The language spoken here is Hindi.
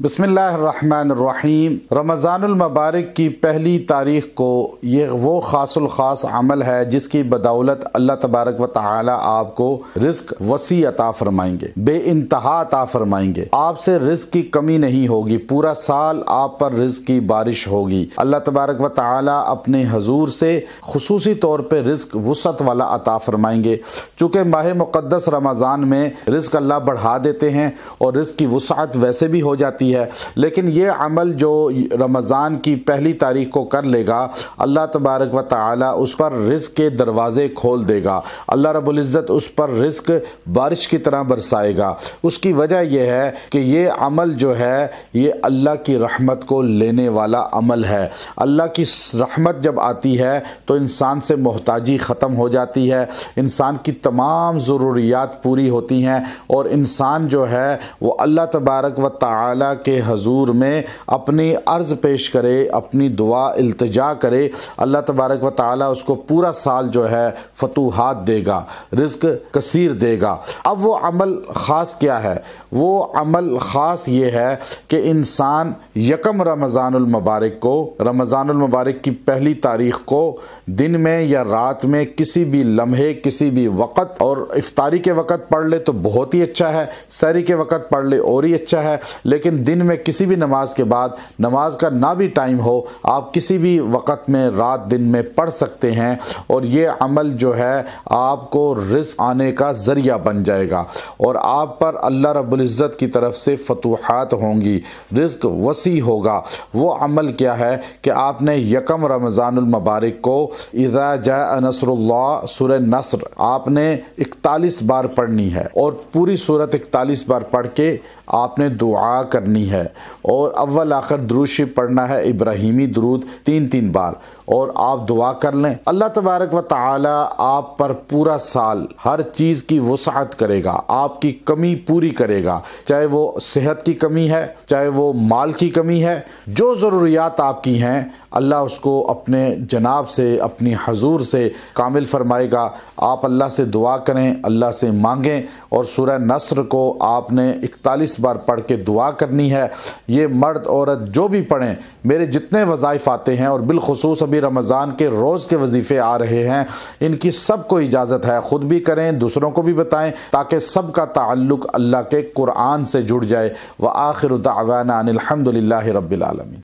बसमीम रमज़ानमबारक की पहली तारीख को ये वो खासल ख़ास अमल है जिसकी बदौलत अल्लाह तबारक व ताली आपको रिस्क वसी अता फरमाएंगे बे इंतहा अता फरमाएंगे आपसे रिस्क की कमी नहीं होगी पूरा साल आप पर रिस्क की बारिश होगी अल्लाह तबारक व ताली अपने हजूर से खसूसी तौर पर रिस्क वसत वाला अता फरमाएंगे चूँकि माह मुक़दस रमज़ान में रिस्क अल्लाह बढ़ा देते हैं और रिस्क की वसात वैसे भी हो जाती है नहीं है लेकिन ये अमल जो रमज़ान की पहली तारीख को कर लेगा अल्लाह तबारक व ताला उस पर रिस्क के दरवाज़े खोल देगा अल्लाह रबुल्ज़त उस पर रिस्क बारिश की तरह बरसाएगा उसकी वजह यह है कि ये अमल जो है ये अल्लाह की रहमत को लेने वाला अमल है अल्लाह की रहमत जब आती है तो इंसान से मोहताजी ख़त्म हो जाती है इंसान की तमाम ज़रूरियात पूरी होती हैं और इंसान जो है वो अल्लाह तबारक व ताला अल्लाह के हजूर में अपनी अर्ज़ पेश करे अपनी दुआ अल्तजा करे अल्लाह तबारक व ताली उसको पूरा साल जो है फतूहत देगा रिस्क कसीर देगा अब वो अमल ख़ास क्या है वो अमल ख़ास ये है कि इंसान यकम रमज़ानमबारक को रमज़ानमबारक की पहली तारीख को दिन में या रात में किसी भी लम्हे किसी भी वक़्त और इफ्तारी के वक़्त पढ़ ले तो बहुत ही अच्छा है सैरी के वक़्त पढ़ ले और ही अच्छा है लेकिन दिन में किसी भी नमाज के बाद नमाज का ना भी टाइम हो आप किसी भी वक़्त में रात दिन में पढ़ सकते हैं और ये अमल जो है आपको रिस आने का ज़रिया बन जाएगा और आप पर अल्लाह रब्ज़त की तरफ से फतूहत होंगी रिस्क वसी होगा वो अमल क्या है कि आपने यकम रमज़ानमबारक को इज़ा जय नसरुल्ला सुर नसर आपने इकतालीस बार पढ़नी है और पूरी सूरत इकतालीस बार पढ़ के आपने दुआ करनी है और अव्वल आखिर द्रुशी पढ़ना है इब्राहिमी दरूद तीन तीन बार और आप दुआ कर लें अल्लाह तबारक व ताली आप पर पूरा साल हर चीज़ की वसाहत करेगा आपकी कमी पूरी करेगा चाहे वो सेहत की कमी है चाहे वो माल की कमी है जो ज़रूरियात आपकी हैं अल्लाह उसको अपने जनाब से अपनी हजूर से कामिल फरमाएगा आप अल्लाह से दुआ करें अल्लाह से मांगें और सूर्य नसर को आपने इकतालीस बार पढ़ के दुआ करनी है ये मर्द औरत जो भी पढ़ें मेरे जितने वज़ाइफ आते हैं और बिलखसूस अभी रमज़ान के रोज़ के वजीफ़े आ रहे हैं इनकी सबको इजाज़त है ख़ुद भी करें दूसरों को भी बताएं ताकि सब का ताल्लुक अल्लाह के कुरान से जुड़ जाए व आखिर दावाना अनिलहमदिल्ला रबालमी